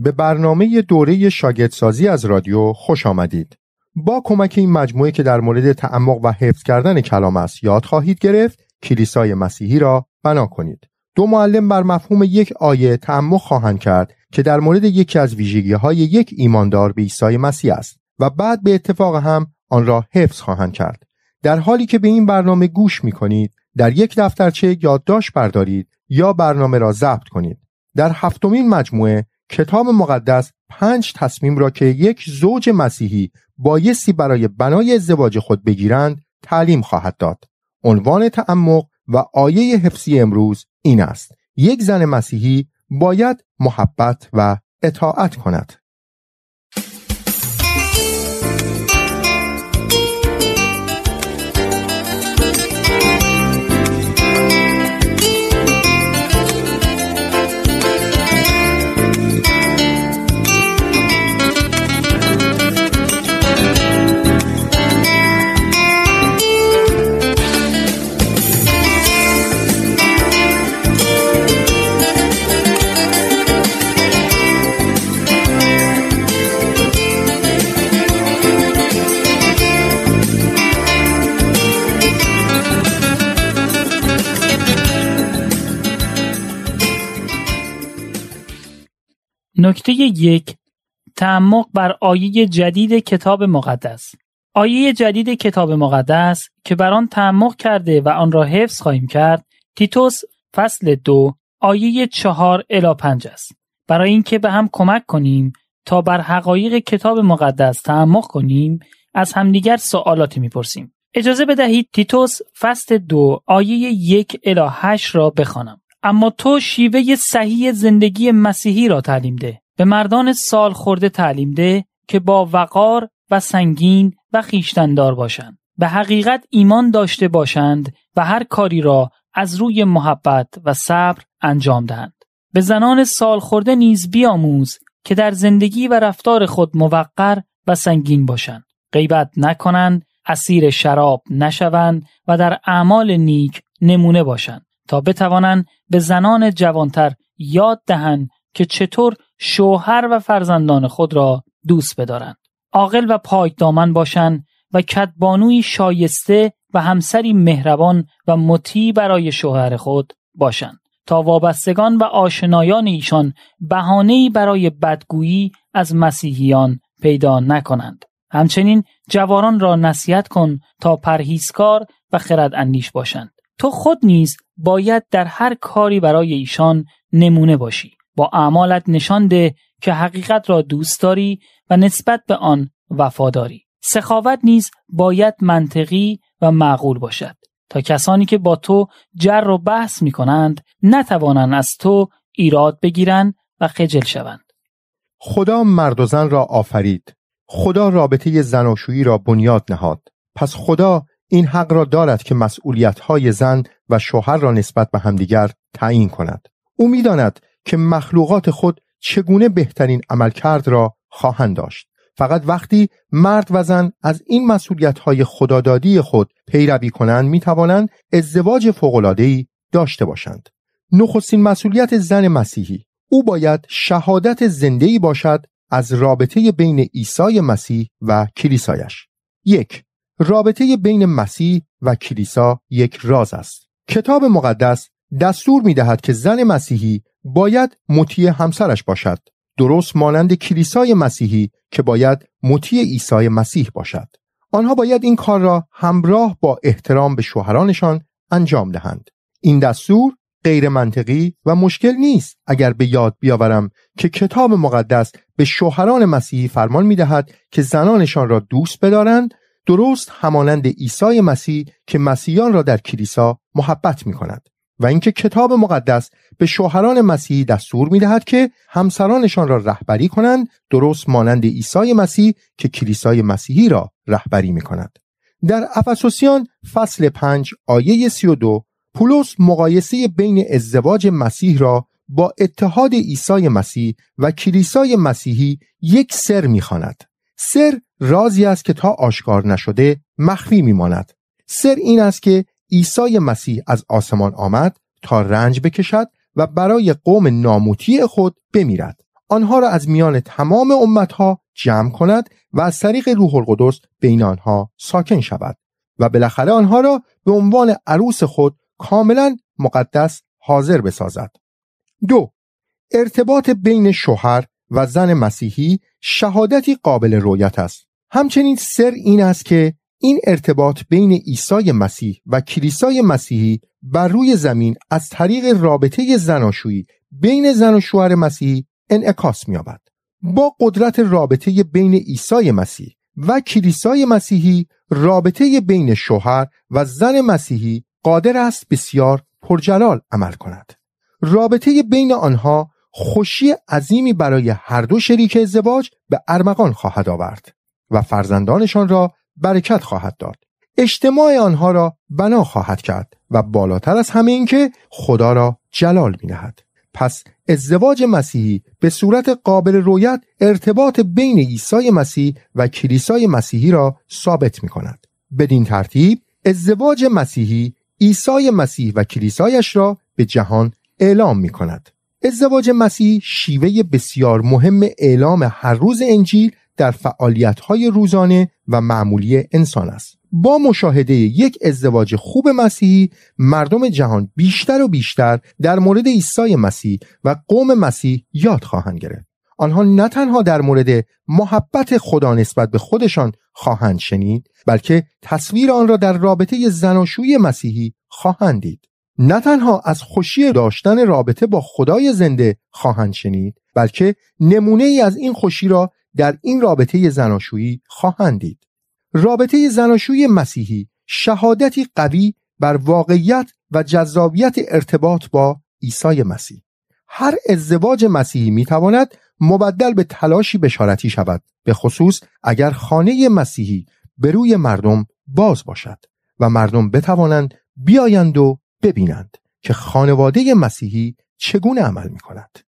به برنامه دوره شاگردسازی از رادیو خوش آمدید. با کمک این مجموعه که در مورد تعمق و حفظ کردن کلام است یاد خواهید گرفت، کلیسای مسیحی را بنا کنید. دو معلم بر مفهوم یک آیه تعمق خواهند کرد که در مورد یکی از ویژگی های یک ایماندار به عیسی مسیح است و بعد به اتفاق هم آن را حفظ خواهند کرد. در حالی که به این برنامه گوش می کنید، در یک دفترچه یادداشت بردارید یا برنامه را ضبط کنید. در هفتمین مجموعه کتاب مقدس پنج تصمیم را که یک زوج مسیحی بایستی برای بنای ازدواج خود بگیرند تعلیم خواهد داد. عنوان تعمق و آیه حفظی امروز این است. یک زن مسیحی باید محبت و اطاعت کند. نکته یک تعمق بر آیه جدید کتاب مقدس آیه جدید کتاب مقدس که بر آن تعمق کرده و آن را حفظ خواهیم کرد تیتوس فصل دو آیه چهار الا پنج است برای اینکه به هم کمک کنیم تا بر حقایق کتاب مقدس تعمق کنیم از همدیگر سوالاتی میپرسیم اجازه بدهید تیتوس فصل دو آیه یک الا هشت را بخوانم اما تو شیوه صحیح زندگی مسیحی را تعلیم ده به مردان سال خورده تعلیم ده که با وقار و سنگین و خیشتندار باشند به حقیقت ایمان داشته باشند و هر کاری را از روی محبت و صبر انجام دهند به زنان سال خورده نیز بیاموز که در زندگی و رفتار خود موقر و سنگین باشند غیبت نکنند اسیر شراب نشوند و در اعمال نیک نمونه باشند تا بتوانند به زنان جوانتر یاد دهند که چطور شوهر و فرزندان خود را دوست بدارند عاقل و پاک دامن باشند و کتبانوی شایسته و همسری مهربان و مطیع برای شوهر خود باشند تا وابستگان و آشنایان ایشان بهانه‌ای برای بدگویی از مسیحیان پیدا نکنند همچنین جواران را نصیحت کن تا پرهیزکار و خرد اندیش باشند تو خود نیز باید در هر کاری برای ایشان نمونه باشی با اعمالت نشان ده که حقیقت را دوست داری و نسبت به آن وفاداری سخاوت نیز باید منطقی و معقول باشد تا کسانی که با تو جر و بحث می کنند نتوانند از تو ایراد بگیرند و خجل شوند خدا مرد و زن را آفرید خدا رابطه زناشویی را بنیاد نهاد پس خدا این حق را دارد که مسئولیت زن و شوهر را نسبت به همدیگر تعیین کند او میداند که مخلوقات خود چگونه بهترین عملکرد را خواهند داشت فقط وقتی مرد و زن از این مسئولیت های خدادادی خود پیروی کنند توانند ازدواج ای داشته باشند نخستین مسئولیت زن مسیحی او باید شهادت زندهی باشد از رابطه بین عیسی مسیح و کلیسایش یک رابطه بین مسیح و کلیسا یک راز است کتاب مقدس دستور می دهد که زن مسیحی باید مطیع همسرش باشد درست مانند کلیسای مسیحی که باید مطیع عیسی مسیح باشد آنها باید این کار را همراه با احترام به شوهرانشان انجام دهند این دستور غیر منطقی و مشکل نیست اگر به یاد بیاورم که کتاب مقدس به شوهران مسیحی فرمان می دهد که زنانشان را دوست بدارند درست همانند عیسی مسیح که مسیحیان را در کلیسا محبت می کند و اینکه کتاب مقدس به شوهران مسیحی دستور میدهد که همسرانشان را رهبری کنند درست مانند ایسای مسیح که کلیسای مسیحی را رهبری می کند. در افسوسیان فصل 5 آیه 32 پولس مقایسه بین ازدواج مسیح را با اتحاد عیسی مسیح و کلیسای مسیحی یک سر میخواند. سر رازی است که تا آشکار نشده مخفی میماند. سر این است که عیسی مسیح از آسمان آمد تا رنج بکشد و برای قوم ناموتی خود بمیرد آنها را از میان تمام امتها جمع کند و از طریق روح القدس بین آنها ساکن شود و بالاخره آنها را به عنوان عروس خود کاملا مقدس حاضر بسازد دو ارتباط بین شوهر و زن مسیحی شهادتی قابل رویت است همچنین سر این است که این ارتباط بین عیسی مسیح و کلیسای مسیحی بر روی زمین از طریق رابطه زناشویی بین زن و شوهر مسیحی انعکاس می‌یابد. با قدرت رابطه بین عیسی مسیح و کلیسای مسیحی رابطه بین شوهر و زن مسیحی قادر است بسیار پرجلال عمل کند. رابطه بین آنها خوشی عظیمی برای هر دو شریک ازدواج به ارمغان خواهد آورد و فرزندانشان را برکت خواهد داد اجتماع آنها را بنا خواهد کرد و بالاتر از همه که خدا را جلال می نهد. پس ازدواج مسیحی به صورت قابل رویت ارتباط بین عیسی مسیح و کلیسای مسیحی را ثابت می کند. بدین ترتیب ازدواج مسیحی عیسی مسیح و کلیسایش را به جهان اعلام می کند. ازدواج مسیح شیوه بسیار مهم اعلام هر روز انجیل در فعالیت‌های روزانه و معمولی انسان است. با مشاهده یک ازدواج خوب مسیحی مردم جهان بیشتر و بیشتر در مورد عیسی مسیح و قوم مسیح یاد خواهند گرفت. آنها نه تنها در مورد محبت خدا نسبت به خودشان خواهند شنید بلکه تصویر آن را در رابطه زناشویی مسیحی خواهند دید. نه تنها از خوشی داشتن رابطه با خدای زنده خواهند شنید بلکه نمونه ای از این خوشی را در این رابطه زناشویی خواهند دید رابطه زناشویی مسیحی شهادتی قوی بر واقعیت و جذابیت ارتباط با عیسی مسیح هر ازدواج مسیحی می مبدل به تلاشی بشارتی شود به خصوص اگر خانه مسیحی به روی مردم باز باشد و مردم بتوانند بیایند و ببینند که خانواده مسیحی چگونه عمل می کند.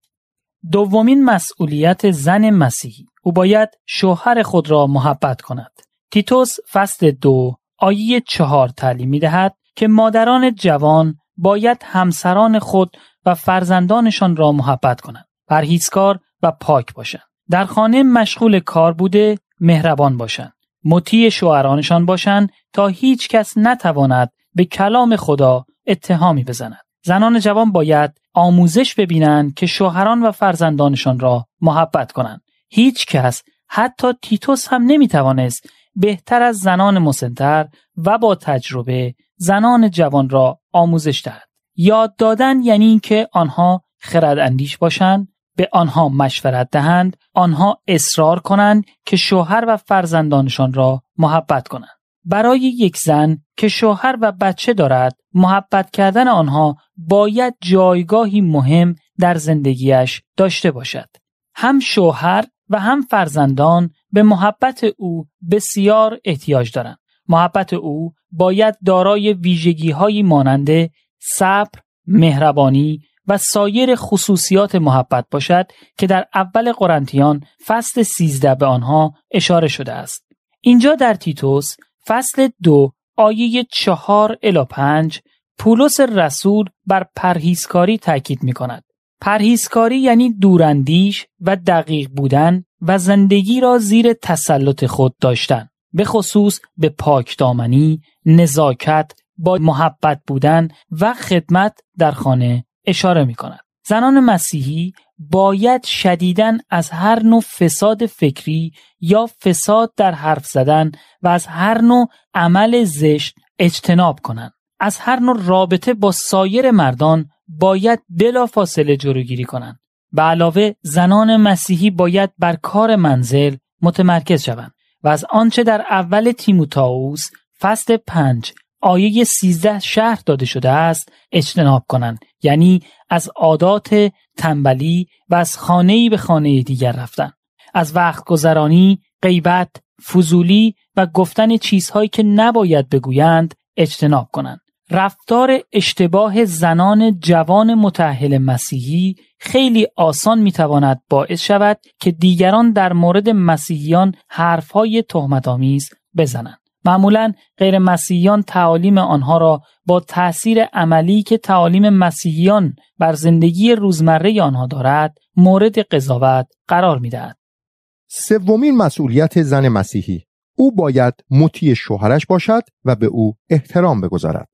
دومین مسئولیت زن مسیحی او باید شوهر خود را محبت کند تیتوس فصل دو آیه چهار تعلیم می دهد که مادران جوان باید همسران خود و فرزندانشان را محبت کنند پرهیزکار و پاک باشند در خانه مشغول کار بوده مهربان باشند مطیع شوهرانشان باشند تا هیچ کس نتواند به کلام خدا اتهامی بزند زنان جوان باید آموزش ببینند که شوهران و فرزندانشان را محبت کنند هیچ کس حتی تیتوس هم نمیتوانست بهتر از زنان مسنتر و با تجربه زنان جوان را آموزش دهد یاد دادن یعنی اینکه آنها خرد اندیش باشند به آنها مشورت دهند آنها اصرار کنند که شوهر و فرزندانشان را محبت کنند برای یک زن که شوهر و بچه دارد محبت کردن آنها باید جایگاهی مهم در زندگیش داشته باشد هم شوهر و هم فرزندان به محبت او بسیار احتیاج دارند محبت او باید دارای ویژگی هایی مانند صبر مهربانی و سایر خصوصیات محبت باشد که در اول قرنتیان فصل 13 به آنها اشاره شده است اینجا در تیتوس فصل دو آیه چهار الا پنج پولس رسول بر پرهیزکاری تاکید می کند. پرهیزکاری یعنی دوراندیش و دقیق بودن و زندگی را زیر تسلط خود داشتن. به خصوص به پاکدامنی، نزاکت، با محبت بودن و خدمت در خانه اشاره می کند. زنان مسیحی باید شدیداً از هر نوع فساد فکری یا فساد در حرف زدن و از هر نوع عمل زشت اجتناب کنند. از هر نوع رابطه با سایر مردان باید بلا فاصله جلوگیری کنند. به علاوه زنان مسیحی باید بر کار منزل متمرکز شوند و از آنچه در اول تیموتائوس فصل پنج آیه 13 شهر داده شده است اجتناب کنند یعنی از عادات تنبلی و از خانه‌ای به خانه دیگر رفتن از وقت گذرانی غیبت فضولی و گفتن چیزهایی که نباید بگویند اجتناب کنند رفتار اشتباه زنان جوان متأهل مسیحی خیلی آسان میتواند باعث شود که دیگران در مورد مسیحیان حرفهای تهمتآمیز بزنند معمولا غیر مسیحیان تعالیم آنها را با تأثیر عملی که تعالیم مسیحیان بر زندگی روزمره آنها دارد مورد قضاوت قرار میدهد. سومین مسئولیت زن مسیحی او باید مطیع شوهرش باشد و به او احترام بگذارد.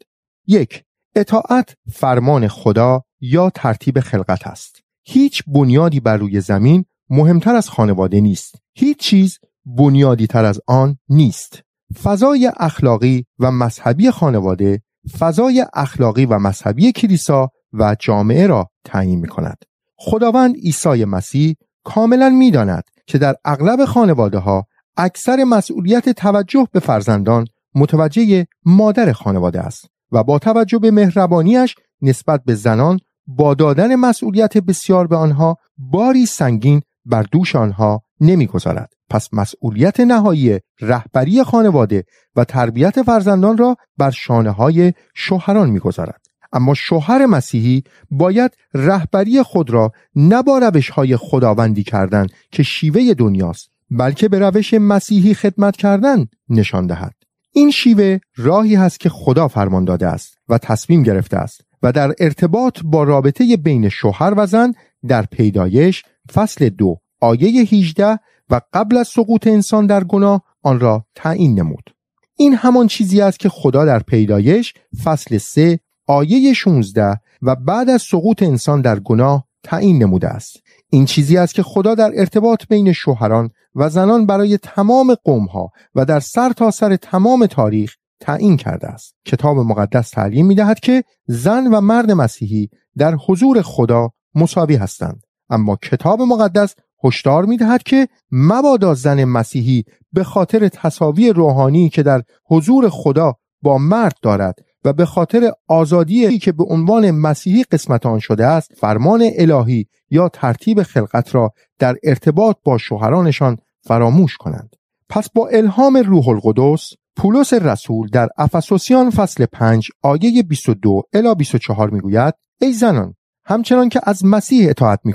یک اطاعت فرمان خدا یا ترتیب خلقت است. هیچ بنیادی بر روی زمین مهمتر از خانواده نیست. هیچ چیز بنیادی تر از آن نیست. فضای اخلاقی و مذهبی خانواده فضای اخلاقی و مذهبی کلیسا و جامعه را تعیین می کند. خداوند عیسی مسیح کاملا میداند که در اغلب خانواده ها اکثر مسئولیت توجه به فرزندان متوجه مادر خانواده است و با توجه به مهربانیش نسبت به زنان با دادن مسئولیت بسیار به آنها باری سنگین بر دوش آنها نمیگذارد پس مسئولیت نهایی رهبری خانواده و تربیت فرزندان را بر شانه های شوهران میگذارد اما شوهر مسیحی باید رهبری خود را نه با روش های خداوندی کردن که شیوه دنیاست بلکه به روش مسیحی خدمت کردن نشان دهد این شیوه راهی هست که خدا فرمان داده است و تصمیم گرفته است و در ارتباط با رابطه بین شوهر و زن در پیدایش فصل دو آیه 18 و قبل از سقوط انسان در گناه آن را تعیین نمود این همان چیزی است که خدا در پیدایش فصل 3 آیه 16 و بعد از سقوط انسان در گناه تعیین نموده است این چیزی است که خدا در ارتباط بین شوهران و زنان برای تمام ها و در سر تا سر تمام تاریخ تعیین کرده است کتاب مقدس تعلیم می دهد که زن و مرد مسیحی در حضور خدا مساوی هستند اما کتاب مقدس هشدار میدهد که مبادا زن مسیحی به خاطر تصاوی روحانی که در حضور خدا با مرد دارد و به خاطر آزادی که به عنوان مسیحی قسمت آن شده است فرمان الهی یا ترتیب خلقت را در ارتباط با شوهرانشان فراموش کنند پس با الهام روح القدس پولس رسول در افسوسیان فصل 5 آیه 22 الی 24 میگوید ای زنان همچنان که از مسیح اطاعت می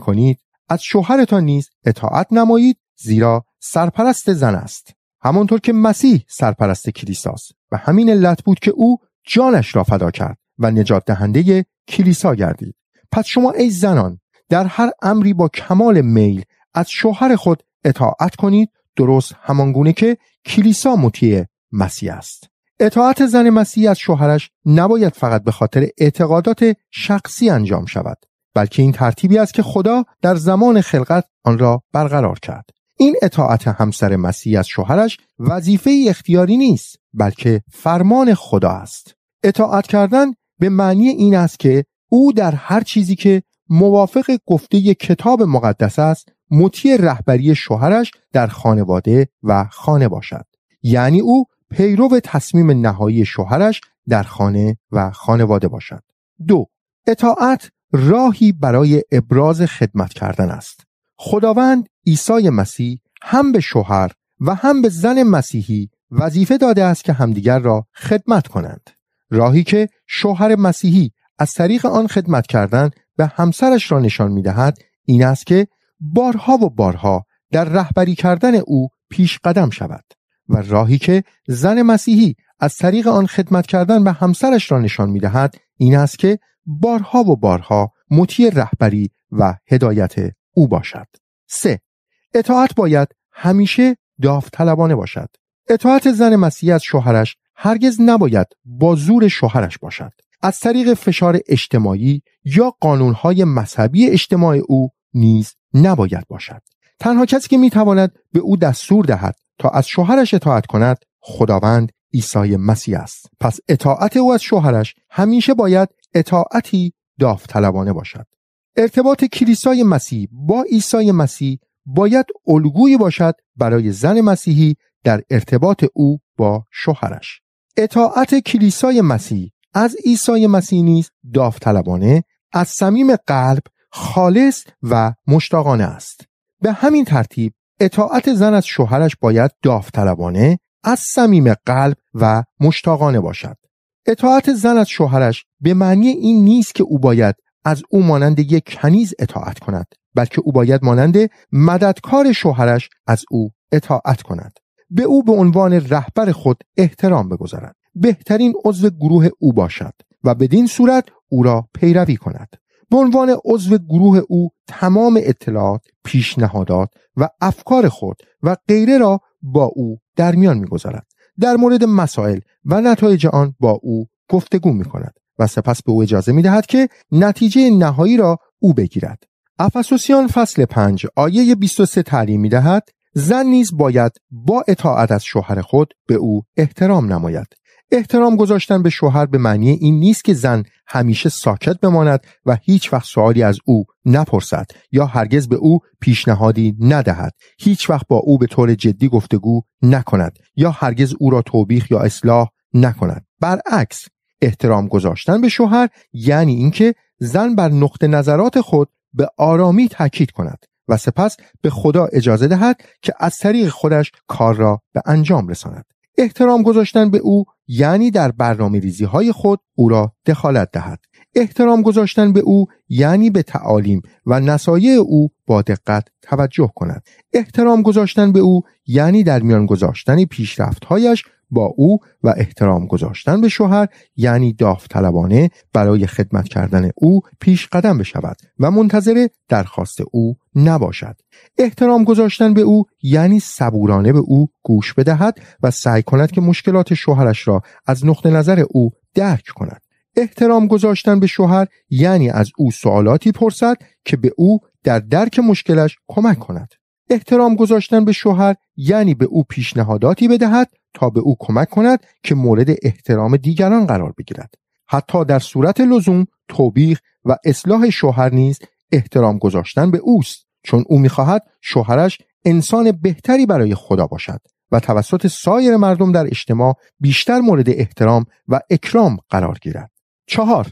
از شوهرتان نیز اطاعت نمایید زیرا سرپرست زن است همانطور که مسیح سرپرست کلیساست و همین علت بود که او جانش را فدا کرد و نجات دهنده کلیسا گردید پس شما ای زنان در هر امری با کمال میل از شوهر خود اطاعت کنید درست همانگونه که کلیسا مطیع مسیح است اطاعت زن مسیح از شوهرش نباید فقط به خاطر اعتقادات شخصی انجام شود بلکه این ترتیبی است که خدا در زمان خلقت آن را برقرار کرد این اطاعت همسر مسیح از شوهرش وظیفه اختیاری نیست بلکه فرمان خدا است اطاعت کردن به معنی این است که او در هر چیزی که موافق گفته کتاب مقدس است مطیع رهبری شوهرش در خانواده و خانه باشد یعنی او پیرو تصمیم نهایی شوهرش در خانه و خانواده باشد دو اطاعت راهی برای ابراز خدمت کردن است خداوند عیسی مسیح هم به شوهر و هم به زن مسیحی وظیفه داده است که همدیگر را خدمت کنند راهی که شوهر مسیحی از طریق آن خدمت کردن به همسرش را نشان می دهد این است که بارها و بارها در رهبری کردن او پیش قدم شود و راهی که زن مسیحی از طریق آن خدمت کردن به همسرش را نشان می دهد این است که بارها و بارها مطیع رهبری و هدایت او باشد. 3. اطاعت باید همیشه داوطلبانه باشد. اطاعت زن مسیح از شوهرش هرگز نباید با زور شوهرش باشد. از طریق فشار اجتماعی یا قانونهای مذهبی اجتماع او نیز نباید باشد. تنها کسی که میتواند به او دستور دهد تا از شوهرش اطاعت کند خداوند عیسی مسیح است پس اطاعت او از شوهرش همیشه باید اطاعتی داوطلبانه باشد ارتباط کلیسای مسیح با عیسی مسیح باید الگویی باشد برای زن مسیحی در ارتباط او با شوهرش اطاعت کلیسای مسیح از عیسی مسیح نیز داوطلبانه از صمیم قلب خالص و مشتاقانه است به همین ترتیب اطاعت زن از شوهرش باید داوطلبانه از صمیم قلب و مشتاقانه باشد اطاعت زن از شوهرش به معنی این نیست که او باید از او مانند یک کنیز اطاعت کند بلکه او باید مانند مددکار شوهرش از او اطاعت کند به او به عنوان رهبر خود احترام بگذارد بهترین عضو گروه او باشد و بدین صورت او را پیروی کند به عنوان عضو گروه او تمام اطلاعات پیشنهادات و افکار خود و غیره را با او در میان میگذارد در مورد مسائل و نتایج آن با او گفتگو می کند و سپس به او اجازه می دهد که نتیجه نهایی را او بگیرد. افسوسیان فصل 5 آیه 23 تعلیم می دهد زن نیز باید با اطاعت از شوهر خود به او احترام نماید احترام گذاشتن به شوهر به معنی این نیست که زن همیشه ساکت بماند و هیچ وقت سوالی از او نپرسد یا هرگز به او پیشنهادی ندهد هیچ وقت با او به طور جدی گفتگو نکند یا هرگز او را توبیخ یا اصلاح نکند برعکس احترام گذاشتن به شوهر یعنی اینکه زن بر نقطه نظرات خود به آرامی تاکید کند و سپس به خدا اجازه دهد که از طریق خودش کار را به انجام رساند احترام گذاشتن به او یعنی در برنامه ریزی های خود او را دخالت دهد احترام گذاشتن به او یعنی به تعالیم و نصایح او با دقت توجه کند احترام گذاشتن به او یعنی در میان گذاشتن پیشرفتهایش با او و احترام گذاشتن به شوهر یعنی داوطلبانه برای خدمت کردن او پیش قدم بشود و منتظر درخواست او نباشد احترام گذاشتن به او یعنی صبورانه به او گوش بدهد و سعی کند که مشکلات شوهرش را از نقطه نظر او درک کند احترام گذاشتن به شوهر یعنی از او سوالاتی پرسد که به او در درک مشکلش کمک کند احترام گذاشتن به شوهر یعنی به او پیشنهاداتی بدهد تا به او کمک کند که مورد احترام دیگران قرار بگیرد حتی در صورت لزوم توبیخ و اصلاح شوهر نیز احترام گذاشتن به اوست چون او میخواهد شوهرش انسان بهتری برای خدا باشد و توسط سایر مردم در اجتماع بیشتر مورد احترام و اکرام قرار گیرد. چهار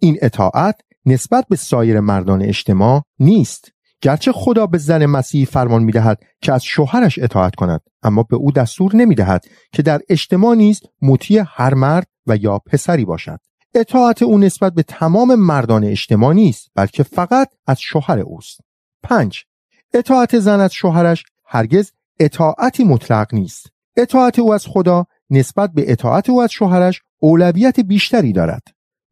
این اطاعت نسبت به سایر مردان اجتماع نیست. گرچه خدا به زن مسیحی فرمان دهد که از شوهرش اطاعت کند اما به او دستور دهد که در اجتماع نیز مطیع هر مرد و یا پسری باشد اطاعت او نسبت به تمام مردان اجتماع نیست بلکه فقط از شوهر اوست 5 اطاعت زن از شوهرش هرگز اطاعتی مطلق نیست اطاعت او از خدا نسبت به اطاعت او از شوهرش اولویت بیشتری دارد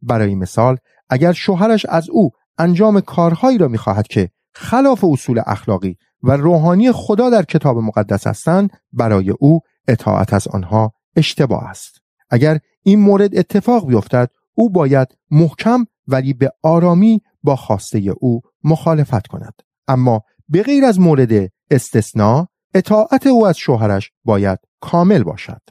برای مثال اگر شوهرش از او انجام کارهایی را میخواهد که خلاف اصول اخلاقی و روحانی خدا در کتاب مقدس هستند برای او اطاعت از آنها اشتباه است اگر این مورد اتفاق بیفتد او باید محکم ولی به آرامی با خواسته او مخالفت کند اما به غیر از مورد استثناء اطاعت او از شوهرش باید کامل باشد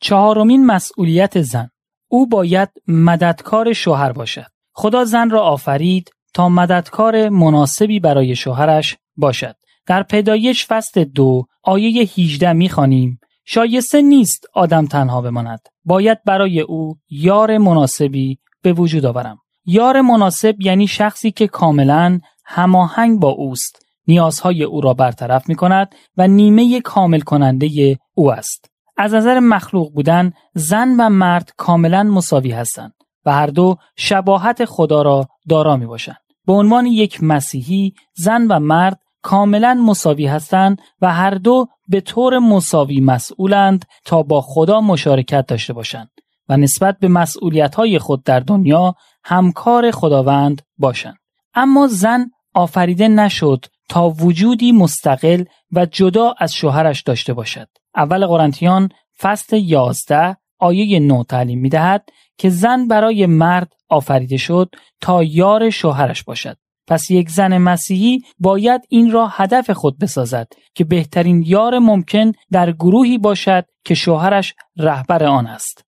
چهارمین مسئولیت زن او باید مددکار شوهر باشد خدا زن را آفرید تا مددکار مناسبی برای شوهرش باشد در پیدایش فصل دو آیه 18 میخوانیم شایسته نیست آدم تنها بماند باید برای او یار مناسبی به وجود آورم یار مناسب یعنی شخصی که کاملا هماهنگ با اوست نیازهای او را برطرف می کند و نیمه کامل کننده او است از نظر مخلوق بودن زن و مرد کاملا مساوی هستند و هر دو شباهت خدا را دارا می باشند. به عنوان یک مسیحی زن و مرد کاملا مساوی هستند و هر دو به طور مساوی مسئولند تا با خدا مشارکت داشته باشند و نسبت به مسئولیت های خود در دنیا همکار خداوند باشند. اما زن آفریده نشد تا وجودی مستقل و جدا از شوهرش داشته باشد. اول قرنتیان فصل 11 آیه 9 تعلیم دهد که زن برای مرد آفریده شد تا یار شوهرش باشد پس یک زن مسیحی باید این را هدف خود بسازد که بهترین یار ممکن در گروهی باشد که شوهرش رهبر آن است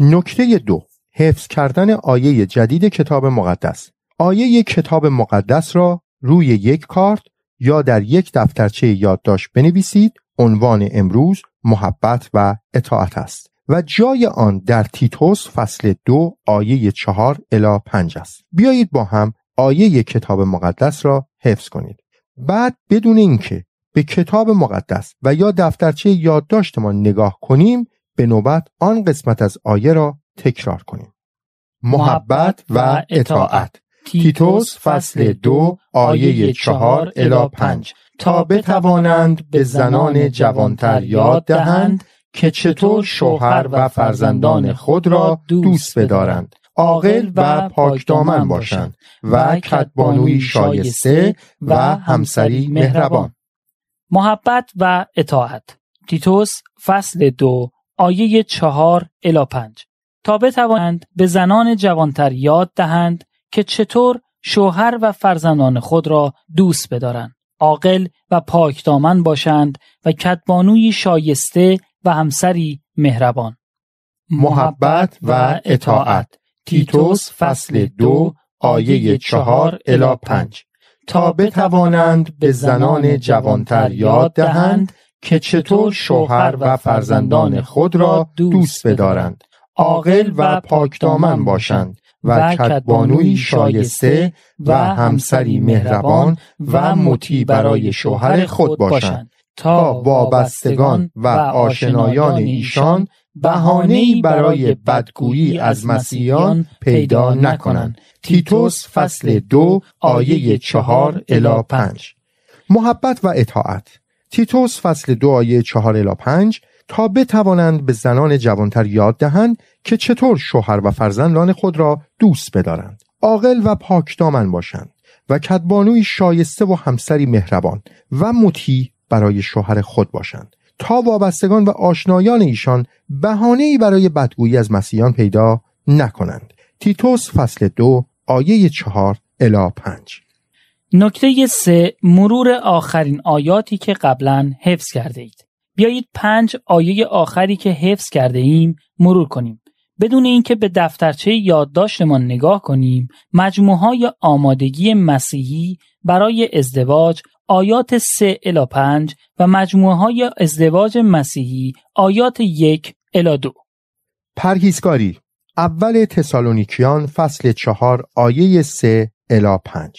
نکته دو حفظ کردن آیه جدید کتاب مقدس آیه کتاب مقدس را روی یک کارت یا در یک دفترچه یادداشت بنویسید عنوان امروز محبت و اطاعت است و جای آن در تیتوس فصل دو آیه چهار الا پنج است بیایید با هم آیه کتاب مقدس را حفظ کنید بعد بدون اینکه به کتاب مقدس و یا دفترچه یادداشتمان نگاه کنیم به نوبت آن قسمت از آیه را تکرار کنیم محبت و اطاعت تیتوس فصل دو آیه چهار الا پنج تا بتوانند به زنان جوانتر یاد دهند که چطور شوهر و فرزندان خود را دوست بدارند عاقل و پاکدامن باشند و کتبانوی شایسته و همسری مهربان محبت و اطاعت تیتوس فصل دو آیه چهار الا پنج تا بتوانند به زنان جوانتر یاد دهند که چطور شوهر و فرزندان خود را دوست بدارند عاقل و پاکدامن باشند و کتبانوی شایسته و همسری مهربان محبت و اطاعت تیتوس فصل دو آیه چهار الا پنج تا بتوانند به زنان جوانتر یاد دهند که چطور شوهر و فرزندان خود را دوست بدارند عاقل و پاکدامن باشند و کتبانوی شایسته و همسری مهربان و مطیع برای شوهر خود باشند تا وابستگان و آشنایان ایشان بهانه‌ای برای بدگویی از مسیحیان پیدا نکنند تیتوس فصل دو آیه چهار الا پنج محبت و اطاعت تیتوس فصل دو آیه چهار الا پنج تا بتوانند به زنان جوانتر یاد دهند که چطور شوهر و فرزندان خود را دوست بدارند عاقل و پاکدامن باشند و کدبانوی شایسته و همسری مهربان و مطیع برای شوهر خود باشند تا وابستگان و آشنایان ایشان ای برای بدگویی از مسیحان پیدا نکنند تیتوس فصل دو آیه چهار الا پنج نکته سه مرور آخرین آیاتی که قبلا حفظ کرده اید بیایید پنج آیه آخری که حفظ کرده ایم مرور کنیم بدون اینکه به دفترچه یادداشتمان نگاه کنیم مجموعه های آمادگی مسیحی برای ازدواج آیات 3 الا 5 و مجموعه های ازدواج مسیحی آیات 1 الا 2 پرهیزکاری اول تسالونیکیان فصل 4 آیه 3 الا 5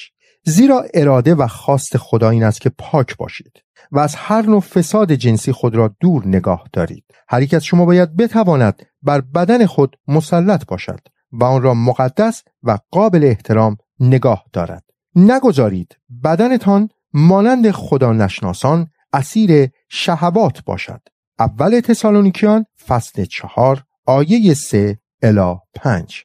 زیرا اراده و خواست خدا این است که پاک باشید و از هر نوع فساد جنسی خود را دور نگاه دارید هر یک از شما باید بتواند بر بدن خود مسلط باشد و آن را مقدس و قابل احترام نگاه دارد نگذارید بدنتان مانند خدا نشناسان اسیر شهوات باشد اول تسالونیکیان فصل چهار آیه سه الا پنج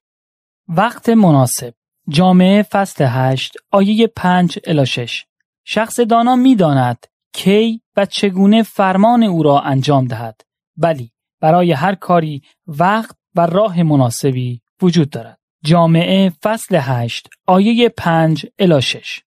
وقت مناسب جامعه فصل هشت آیه پنج الی شش شخص دانا داند کی و چگونه فرمان او را انجام دهد بلی برای هر کاری وقت و راه مناسبی وجود دارد جامعه فصل 8 آیه 5 الی 6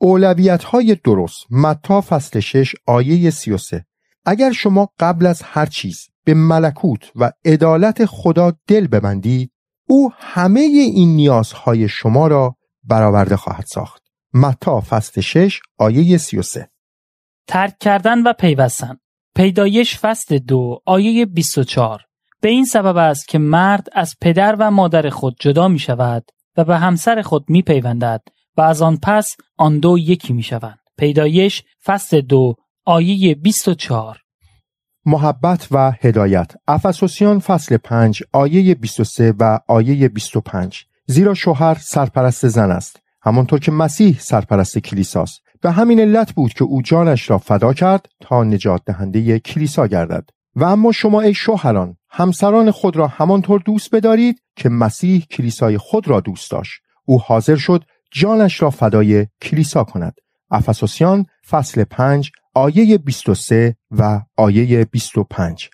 اولویت های درست متا فصل 6 آیه 33 اگر شما قبل از هر چیز به ملکوت و عدالت خدا دل ببندید او همه این نیازهای شما را برآورده خواهد ساخت متا فصل 6 آیه 33 ترک کردن و پیوستن پیدایش فصل دو آیه 24 به این سبب است که مرد از پدر و مادر خود جدا می شود و به همسر خود می پیوندد و از آن پس آن دو یکی می شوند. پیدایش فصل دو آیه 24 محبت و هدایت افسوسیان فصل 5 آیه 23 و آیه 25 زیرا شوهر سرپرست زن است همانطور که مسیح سرپرست کلیساست و همین علت بود که او جانش را فدا کرد تا نجات دهنده کلیسا گردد و اما شما ای شوهران همسران خود را همانطور دوست بدارید که مسیح کلیسای خود را دوست داشت او حاضر شد جانش را فدای کلیسا کند افسوسیان فصل 5 آیه 23 و آیه 25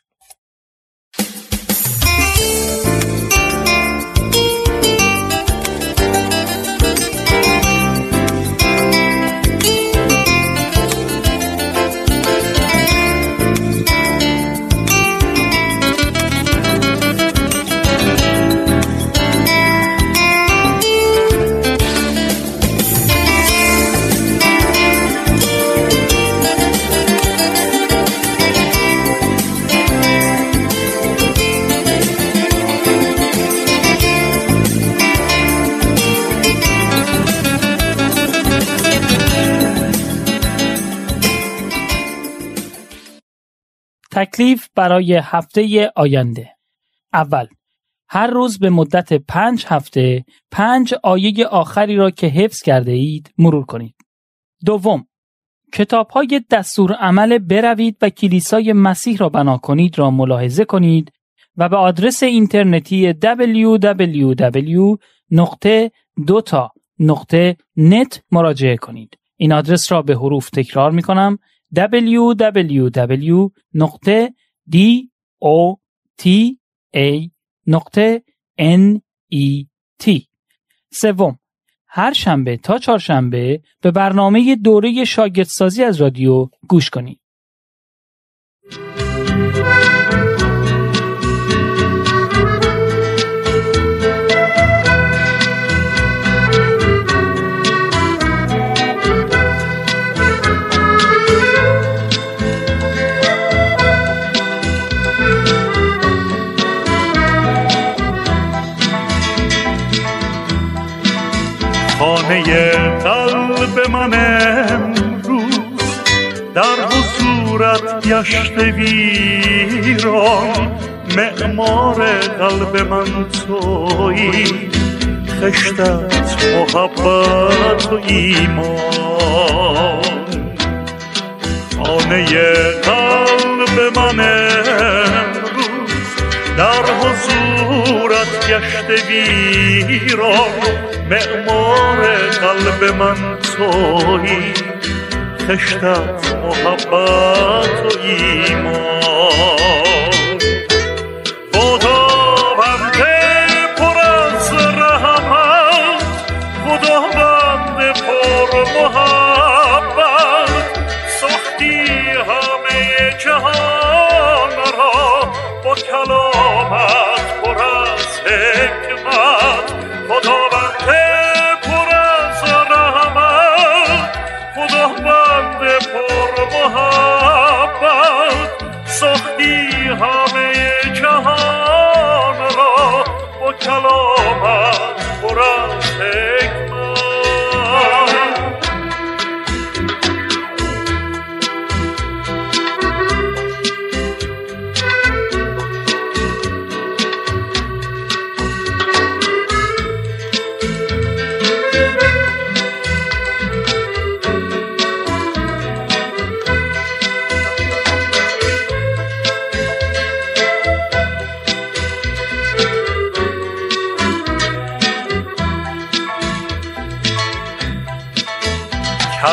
تکلیف برای هفته آینده اول هر روز به مدت پنج هفته پنج آیه آخری را که حفظ کرده اید مرور کنید. دوم کتاب های دستور عمل بروید و کلیسای مسیح را بنا کنید را ملاحظه کنید و به آدرس اینترنتی www. نت مراجعه کنید. این آدرس را به حروف تکرار می کنم www.dota.net سوم هر شنبه تا چهارشنبه به برنامه دوره شاگردسازی از رادیو گوش کنید. دشت ویران معمار قلب من توی خشتت محبت و ایمان خانه قلب من امروز در حضورت گشت ویران معمار قلب من توی تشتاق محبت و ایمان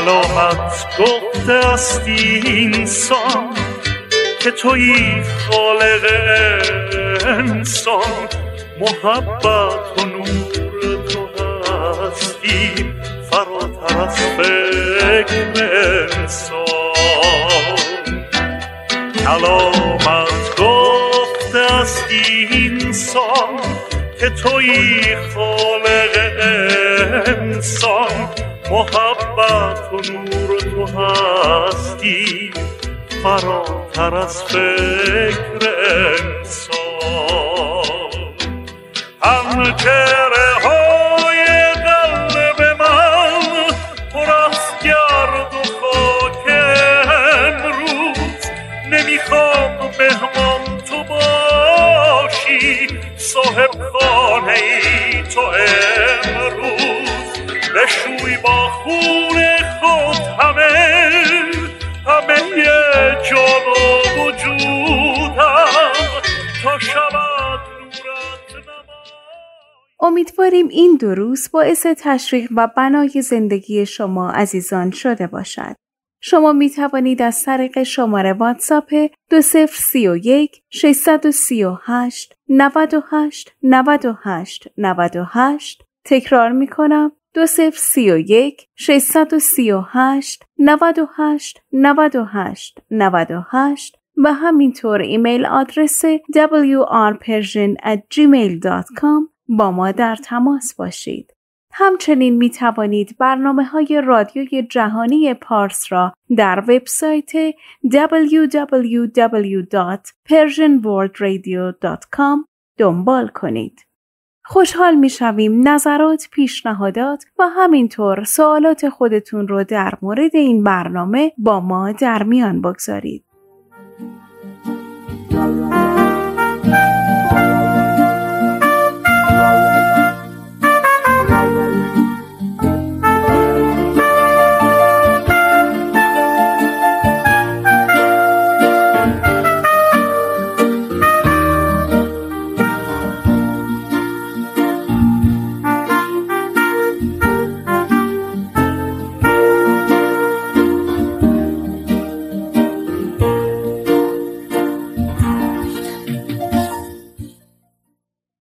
سلامت گفته است اینسان که توی خالق انسان محبت و نور تو هستی فراتر از فکر انسان کلامت گفته است اینسان که توی خالق انسان محبت و نور تو هستی فراتر از فکر انسان هم چهره های قلب من پر از گرد و خاک امروز نمیخوام مهمان تو باشی صاحب خانه ای تو امروز بشوی با خون خود همه همه جان و تا امیدواریم این دو روز باعث تشریح و بنای زندگی شما عزیزان شده باشد. شما می توانید از طریق شماره واتساپ 2031 638 98 98 98 تکرار می کنم دوستیف 101 ششصد و 108 نواده 108 نواده 108 نواده 108 و همینطور ایمیل آدرسی wrpersian@gmail.com با ما در تماس باشید. همچنین می توانید برنامه های رادیویی جهانی پارس را در وب سایت www.persianworldradio.com دنبال کنید. خوشحال میشویم نظرات، پیشنهادات و همینطور سوالات خودتون رو در مورد این برنامه با ما در میان بگذارید.